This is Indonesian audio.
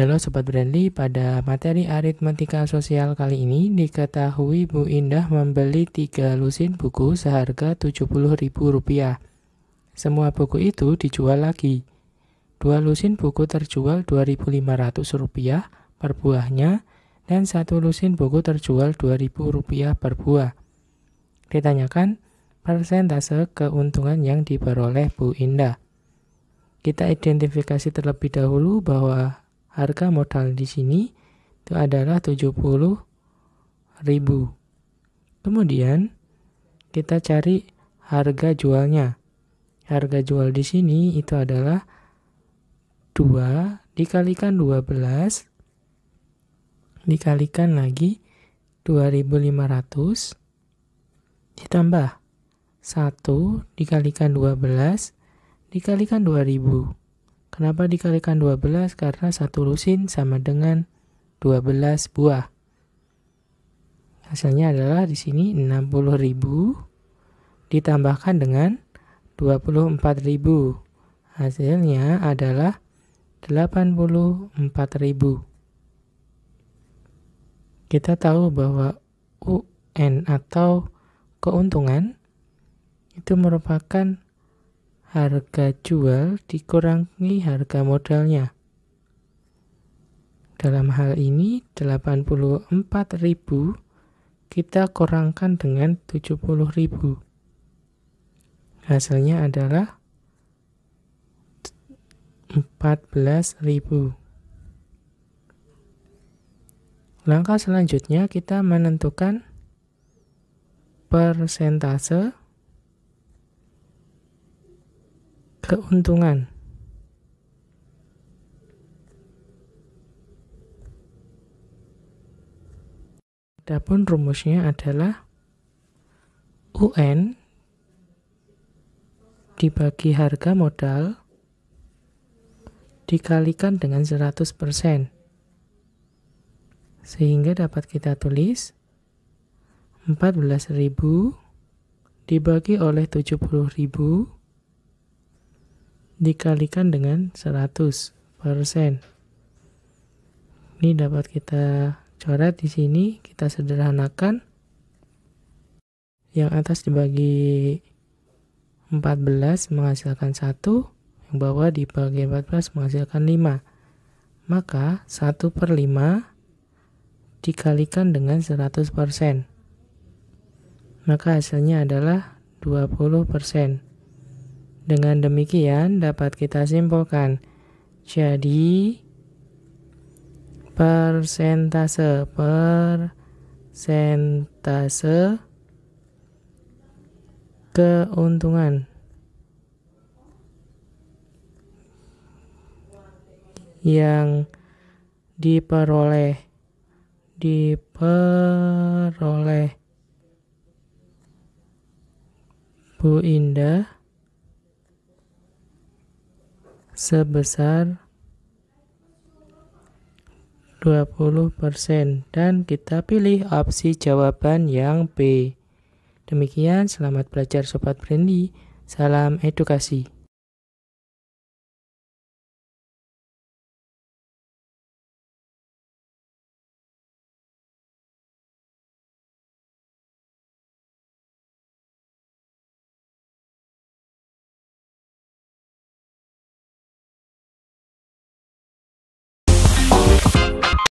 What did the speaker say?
Halo Sobat Brandly, pada materi aritmatika sosial kali ini diketahui Bu Indah membeli 3 lusin buku seharga Rp70.000. Semua buku itu dijual lagi. Dua lusin buku terjual Rp2.500 per buahnya dan satu lusin buku terjual Rp2.000 per buah. Ditanyakan persentase keuntungan yang diperoleh Bu Indah. Kita identifikasi terlebih dahulu bahwa harga modal di sini itu adalah 70 ribu. Kemudian kita cari harga jualnya. Harga jual di sini itu adalah 2 dikalikan 12 dikalikan lagi 2500 ditambah 1 dikalikan 12 dikalikan 2000 Kenapa dikalikan 12? Karena satu lusin sama dengan 12 buah. Hasilnya adalah di sini 60.000 ditambahkan dengan 24.000. Hasilnya adalah 84.000. Kita tahu bahwa UN atau keuntungan itu merupakan harga jual dikurangi harga modalnya. Dalam hal ini 84.000 kita kurangkan dengan 70.000. Hasilnya adalah 14.000. Langkah selanjutnya kita menentukan persentase keuntungan. Adapun rumusnya adalah UN dibagi harga modal dikalikan dengan 100% sehingga dapat kita tulis 14.000 dibagi oleh 70.000 dikalikan dengan 100%. Ini dapat kita coret di sini, kita sederhanakan. Yang atas dibagi 14 menghasilkan 1, yang bawah dibagi 14 menghasilkan 5. Maka 1 per 5 dikalikan dengan 100%. Maka hasilnya adalah 20%. Dengan demikian dapat kita simpulkan. Jadi persentase persentase keuntungan yang diperoleh diperoleh Bu Indah sebesar 20% dan kita pilih opsi jawaban yang B. Demikian, selamat belajar Sobat Brandy. Salam edukasi.